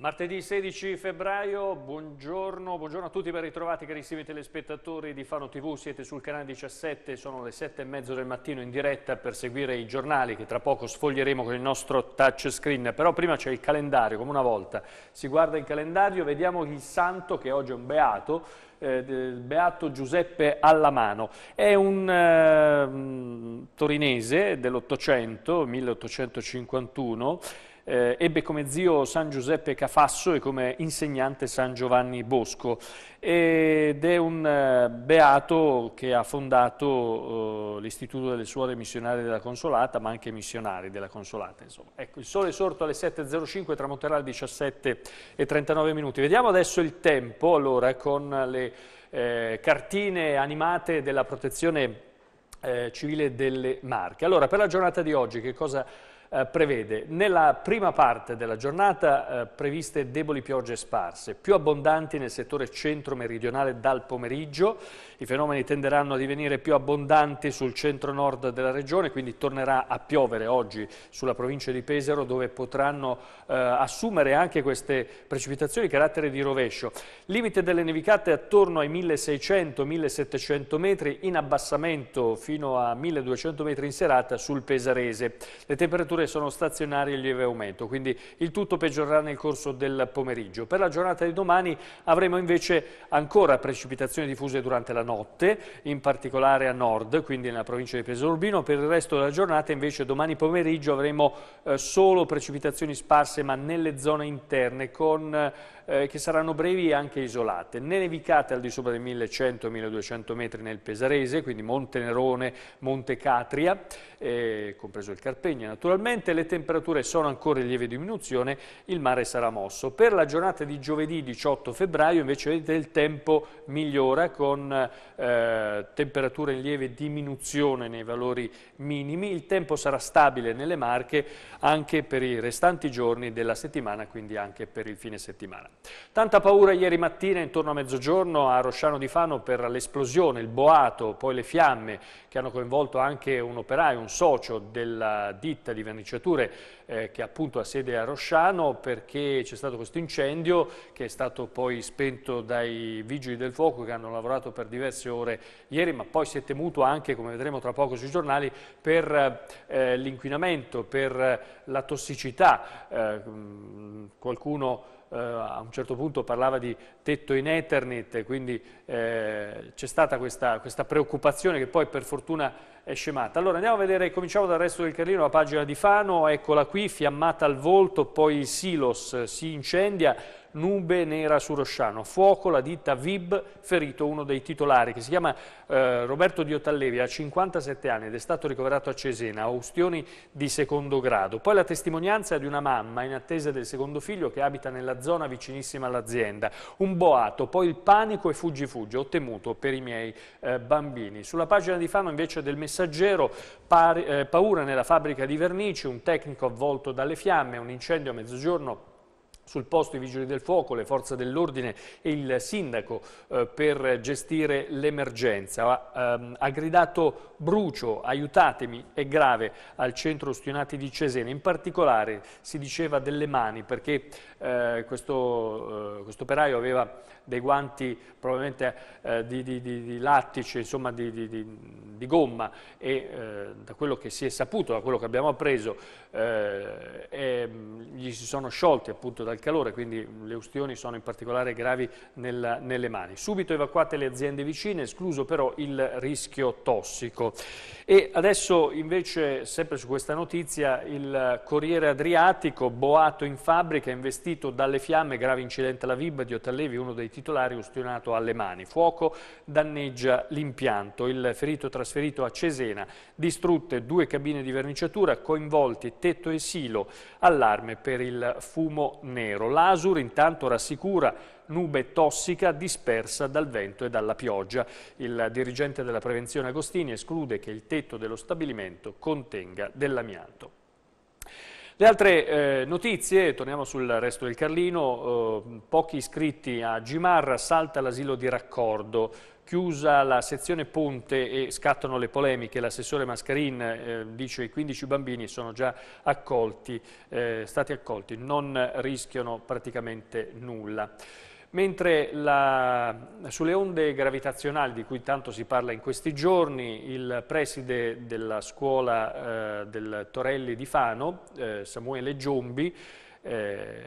Martedì 16 febbraio, buongiorno, buongiorno, a tutti ben ritrovati carissimi telespettatori di Fano TV, siete sul canale 17, sono le 7 e mezzo del mattino in diretta per seguire i giornali che tra poco sfoglieremo con il nostro touchscreen, però prima c'è il calendario, come una volta si guarda il calendario, vediamo il santo che oggi è un beato, eh, Beato Giuseppe Allamano. È un eh, mm, torinese dell'Ottocento, 1851, eh, ebbe come zio San Giuseppe Cafasso e come insegnante San Giovanni Bosco ed è un eh, beato che ha fondato eh, l'Istituto delle Suore Missionarie della Consolata, ma anche missionari della Consolata. Ecco, il sole è sorto alle 7.05, tramonterà alle 17.39 minuti. Vediamo adesso il tempo, allora, con le eh, cartine animate della protezione eh, civile delle Marche. Allora, per la giornata di oggi, che cosa eh, prevede nella prima parte della giornata eh, previste deboli piogge sparse, più abbondanti nel settore centro-meridionale dal pomeriggio, i fenomeni tenderanno a divenire più abbondanti sul centro-nord della regione, quindi tornerà a piovere oggi sulla provincia di Pesaro dove potranno eh, assumere anche queste precipitazioni carattere di rovescio. Limite delle nevicate attorno ai 1600-1700 metri, in abbassamento fino a 1200 metri in serata sul Pesarese. Le temperature temperature sono stazionarie in lieve aumento, quindi il tutto peggiorerà nel corso del pomeriggio. Per la giornata di domani avremo invece ancora precipitazioni diffuse durante la notte, in particolare a nord, quindi nella provincia di Pesorbino. Per il resto della giornata invece domani pomeriggio avremo eh, solo precipitazioni sparse ma nelle zone interne con, eh, che saranno brevi e anche isolate. Ne nevicate al di sopra dei 1100-1200 metri nel Pesarese, quindi Monte Montenerone, Montecatria, eh, compreso il Carpegna naturalmente. Attualmente le temperature sono ancora in lieve diminuzione, il mare sarà mosso. Per la giornata di giovedì 18 febbraio invece vedete il tempo migliora con eh, temperature in lieve diminuzione nei valori minimi. Il tempo sarà stabile nelle Marche anche per i restanti giorni della settimana, quindi anche per il fine settimana. Tanta paura ieri mattina intorno a mezzogiorno a Rosciano di Fano per l'esplosione, il boato, poi le fiamme che hanno coinvolto anche un operaio, un socio della ditta di verniciature eh, che appunto ha sede a Rosciano perché c'è stato questo incendio che è stato poi spento dai vigili del fuoco che hanno lavorato per diverse ore ieri ma poi si è temuto anche, come vedremo tra poco sui giornali, per eh, l'inquinamento, per la tossicità. Eh, qualcuno eh, a un certo punto parlava di tetto in Ethernet, quindi eh, c'è stata questa, questa preoccupazione che poi per fortuna è scemata. Allora andiamo a vedere, cominciamo dal resto del carino, la pagina di Fano, eccola qui, fiammata al volto, poi il silos si incendia, nube nera su Rosciano, fuoco, la ditta Vib, ferito uno dei titolari, che si chiama eh, Roberto Diotallevi, ha 57 anni ed è stato ricoverato a Cesena, a ustioni di secondo grado. Poi la testimonianza di una mamma in attesa del secondo figlio che abita nella zona vicinissima all'azienda, un boato, poi il panico e fuggi fuggi, ho temuto per i miei eh, bambini. Sulla pagina di Fano invece del messaggio messaggero, par, eh, paura nella fabbrica di vernici, un tecnico avvolto dalle fiamme, un incendio a mezzogiorno sul posto i vigili del fuoco, le forze dell'ordine e il sindaco eh, per gestire l'emergenza. Ha, ehm, ha, gridato brucio, aiutatemi, è grave al centro Stionati di Cesena. In particolare si diceva delle mani perché eh, questo, eh, quest operaio aveva dei guanti probabilmente eh, di, di, di, di, lattice, insomma di, gomma e eh, da quello che si è saputo, da quello che abbiamo appreso, eh, ehm, gli si sono sciolti appunto dal del calore, quindi le ustioni sono in particolare gravi nel, nelle mani. Subito evacuate le aziende vicine, escluso però il rischio tossico. E adesso invece, sempre su questa notizia, il Corriere Adriatico, boato in fabbrica, investito dalle fiamme, grave incidente alla Vib di Otallevi, uno dei titolari ustionato alle mani. Fuoco danneggia l'impianto, il ferito trasferito a Cesena, distrutte due cabine di verniciatura, coinvolti tetto e silo, allarme per il fumo nero nero. L'Asur intanto rassicura nube tossica dispersa dal vento e dalla pioggia. Il dirigente della prevenzione Agostini esclude che il tetto dello stabilimento contenga dell'amianto. Le altre eh, notizie, torniamo sul resto del Carlino, eh, pochi iscritti a Gimarra, salta l'asilo di raccordo, chiusa la sezione ponte e scattano le polemiche, l'assessore Mascarin eh, dice che i 15 bambini sono già accolti, eh, stati accolti, non rischiano praticamente nulla. Mentre la, sulle onde gravitazionali di cui tanto si parla in questi giorni, il preside della scuola eh, del Torelli di Fano, eh, Samuele Giombi, eh,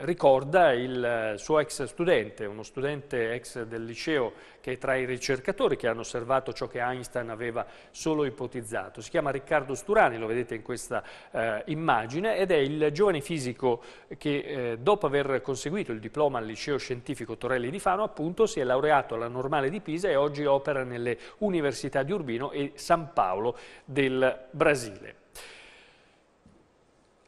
ricorda il suo ex studente, uno studente ex del liceo che è tra i ricercatori che hanno osservato ciò che Einstein aveva solo ipotizzato. Si chiama Riccardo Sturani, lo vedete in questa eh, immagine, ed è il giovane fisico che eh, dopo aver conseguito il diploma al liceo scientifico Torelli di Fano appunto si è laureato alla Normale di Pisa e oggi opera nelle università di Urbino e San Paolo del Brasile.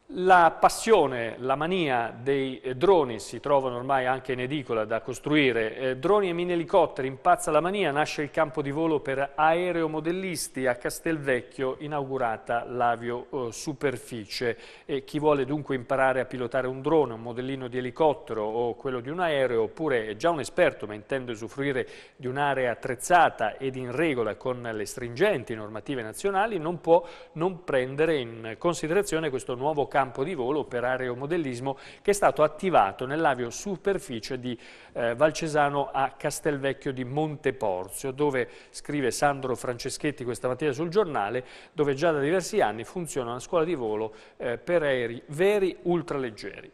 La passione, la mania dei eh, droni, si trovano ormai anche in edicola da costruire, eh, droni e mini elicotteri, impazza la mania, nasce il campo di volo per aeromodellisti a Castelvecchio, inaugurata l'avio eh, superficie. E chi vuole dunque imparare a pilotare un drone, un modellino di elicottero o quello di un aereo, oppure è già un esperto ma intende usufruire di un'area attrezzata ed in regola con le stringenti normative nazionali, non può non prendere in considerazione questo nuovo campo campo di volo per aeromodellismo che è stato attivato nell'aviosuperficie di eh, Valcesano a Castelvecchio di Monteporzio, dove scrive Sandro Franceschetti questa mattina sul giornale, dove già da diversi anni funziona una scuola di volo eh, per aerei veri ultraleggeri.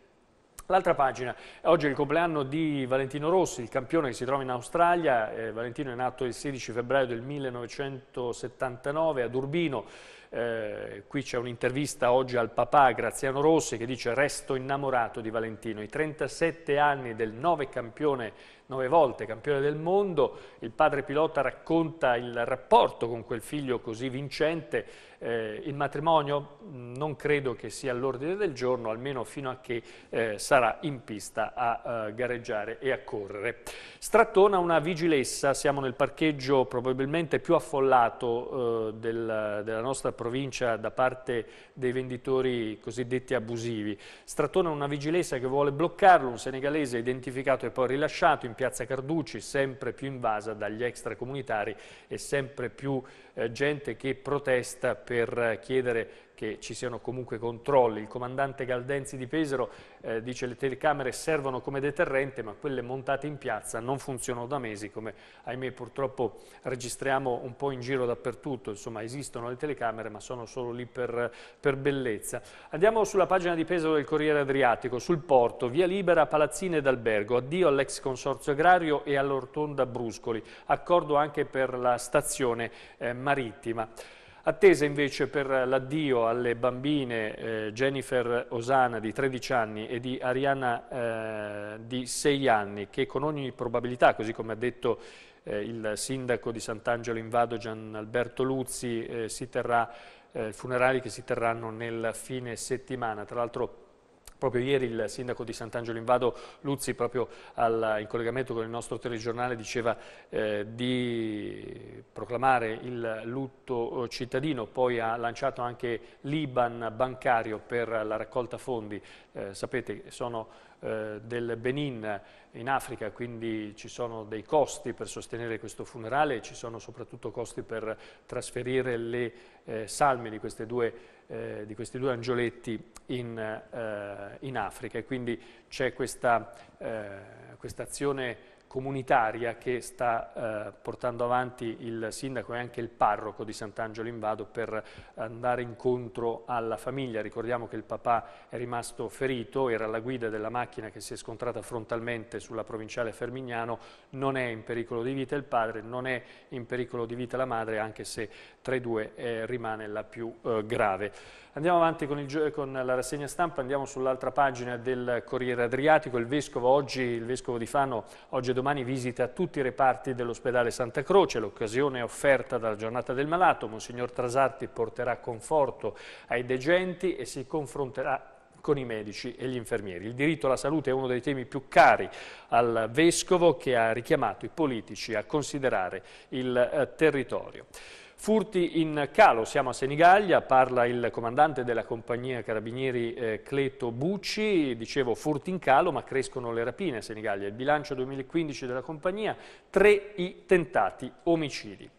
L'altra pagina, oggi è il compleanno di Valentino Rossi, il campione che si trova in Australia, eh, Valentino è nato il 16 febbraio del 1979 ad Urbino, eh, qui c'è un'intervista oggi al papà Graziano Rossi che dice resto innamorato di Valentino, i 37 anni del 9 campione, 9 volte campione del mondo, il padre pilota racconta il rapporto con quel figlio così vincente, eh, il matrimonio mm, non credo che sia all'ordine del giorno, almeno fino a che eh, sarà in pista a uh, gareggiare e a correre. Strattona una vigilessa, siamo nel parcheggio probabilmente più affollato eh, del, della nostra provincia da parte dei venditori cosiddetti abusivi. Stratona una vigilessa che vuole bloccarlo, un senegalese identificato e poi rilasciato in piazza Carducci, sempre più invasa dagli extracomunitari e sempre più eh, gente che protesta per eh, chiedere che ci siano comunque controlli. Il comandante Galdenzi di Pesaro eh, dice che le telecamere servono come deterrente, ma quelle montate in piazza non funzionano da mesi, come ahimè purtroppo registriamo un po' in giro dappertutto. Insomma, esistono le telecamere, ma sono solo lì per, per bellezza. Andiamo sulla pagina di Pesaro del Corriere Adriatico, sul porto, via libera, palazzine ed albergo. Addio all'ex consorzio agrario e all'ortonda Bruscoli. Accordo anche per la stazione eh, marittima. Attesa invece per l'addio alle bambine eh, Jennifer Osana di 13 anni e di Arianna eh, di 6 anni che con ogni probabilità, così come ha detto eh, il sindaco di Sant'Angelo in Vado Gian Alberto Luzzi, eh, si terrà, eh, funerali che si terranno nel fine settimana. Tra l'altro Proprio ieri il sindaco di Sant'Angelo Invado, Luzzi, proprio al, in collegamento con il nostro telegiornale, diceva eh, di proclamare il lutto eh, cittadino, poi ha lanciato anche l'Iban bancario per la raccolta fondi. Eh, sapete, sono eh, del Benin in Africa, quindi ci sono dei costi per sostenere questo funerale, e ci sono soprattutto costi per trasferire le eh, salme di queste due persone eh, di questi due angioletti in, eh, in Africa e quindi c'è questa eh, quest azione comunitaria che sta eh, portando avanti il sindaco e anche il parroco di Sant'Angelo in Vado per andare incontro alla famiglia. Ricordiamo che il papà è rimasto ferito, era alla guida della macchina che si è scontrata frontalmente sulla provinciale Fermignano, non è in pericolo di vita il padre, non è in pericolo di vita la madre, anche se tra i due eh, rimane la più eh, grave. Andiamo avanti con, il, con la rassegna stampa, andiamo sull'altra pagina del Corriere Adriatico. Il vescovo, oggi, il vescovo di Fano oggi e domani visita tutti i reparti dell'ospedale Santa Croce. L'occasione è offerta dalla giornata del malato. Monsignor Trasarti porterà conforto ai degenti e si confronterà con i medici e gli infermieri. Il diritto alla salute è uno dei temi più cari al Vescovo che ha richiamato i politici a considerare il eh, territorio. Furti in calo, siamo a Senigallia, parla il comandante della compagnia Carabinieri eh, Cleto Bucci, dicevo furti in calo ma crescono le rapine a Senigallia, il bilancio 2015 della compagnia, tre i tentati omicidi.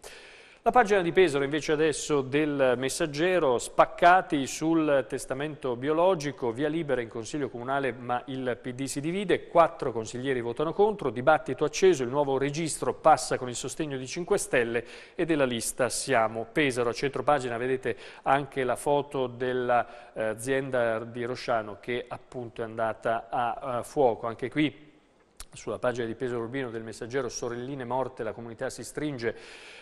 La pagina di Pesaro invece adesso del messaggero, spaccati sul testamento biologico, via libera in Consiglio Comunale ma il PD si divide, quattro consiglieri votano contro, dibattito acceso, il nuovo registro passa con il sostegno di 5 Stelle e della lista Siamo Pesaro. A centro pagina vedete anche la foto dell'azienda di Rosciano che appunto è andata a eh, fuoco, anche qui sulla pagina di Pesaro Urbino del messaggero Sorelline morte, la comunità si stringe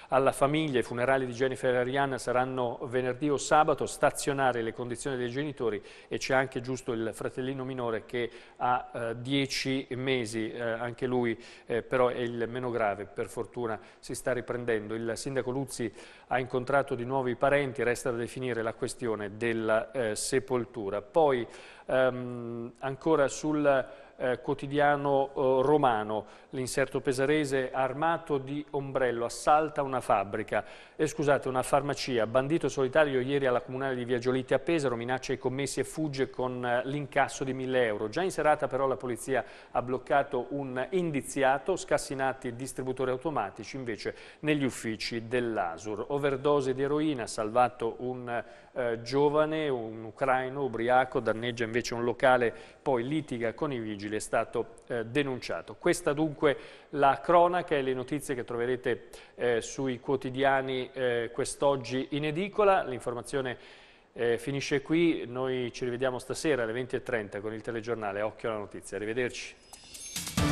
alla famiglia, i funerali di Jennifer e Arianna saranno venerdì o sabato, stazionare le condizioni dei genitori e c'è anche giusto il fratellino minore che ha 10 eh, mesi, eh, anche lui eh, però è il meno grave, per fortuna si sta riprendendo. Il sindaco Luzzi ha incontrato di nuovo i parenti, resta da definire la questione della eh, sepoltura. Poi ehm, ancora sul eh, quotidiano eh, romano, l'inserto pesarese armato di ombrello, assalta una fabbrica, eh, scusate una farmacia, bandito solitario ieri alla comunale di Via Giolitti a Pesaro, minaccia i commessi e fugge con eh, l'incasso di 1000 euro. Già in serata però la polizia ha bloccato un indiziato, scassinati distributori automatici invece negli uffici dell'Asur. Overdose di eroina, salvato un eh, giovane, un ucraino ubriaco, danneggia invece invece un locale poi litiga con i vigili, è stato eh, denunciato. Questa dunque la cronaca e le notizie che troverete eh, sui quotidiani eh, quest'oggi in edicola. L'informazione eh, finisce qui, noi ci rivediamo stasera alle 20.30 con il telegiornale Occhio alla notizia. Arrivederci.